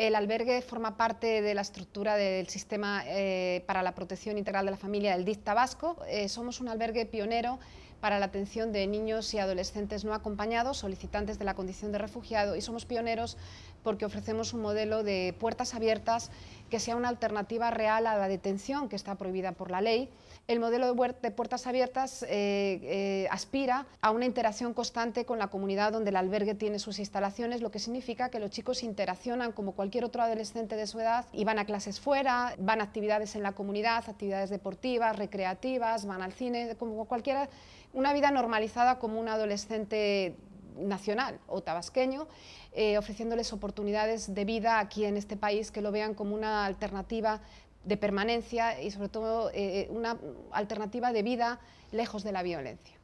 El albergue forma parte de la estructura del Sistema eh, para la Protección Integral de la Familia del DIC Tabasco. Eh, somos un albergue pionero para la atención de niños y adolescentes no acompañados, solicitantes de la condición de refugiado y somos pioneros porque ofrecemos un modelo de puertas abiertas que sea una alternativa real a la detención que está prohibida por la ley. El modelo de puertas abiertas eh, eh, aspira a una interacción constante con la comunidad donde el albergue tiene sus instalaciones, lo que significa que los chicos interaccionan como cualquier otro adolescente de su edad y van a clases fuera, van a actividades en la comunidad, actividades deportivas, recreativas, van al cine, como cualquiera una vida normalizada como un adolescente nacional o tabasqueño, eh, ofreciéndoles oportunidades de vida aquí en este país que lo vean como una alternativa de permanencia y sobre todo eh, una alternativa de vida lejos de la violencia.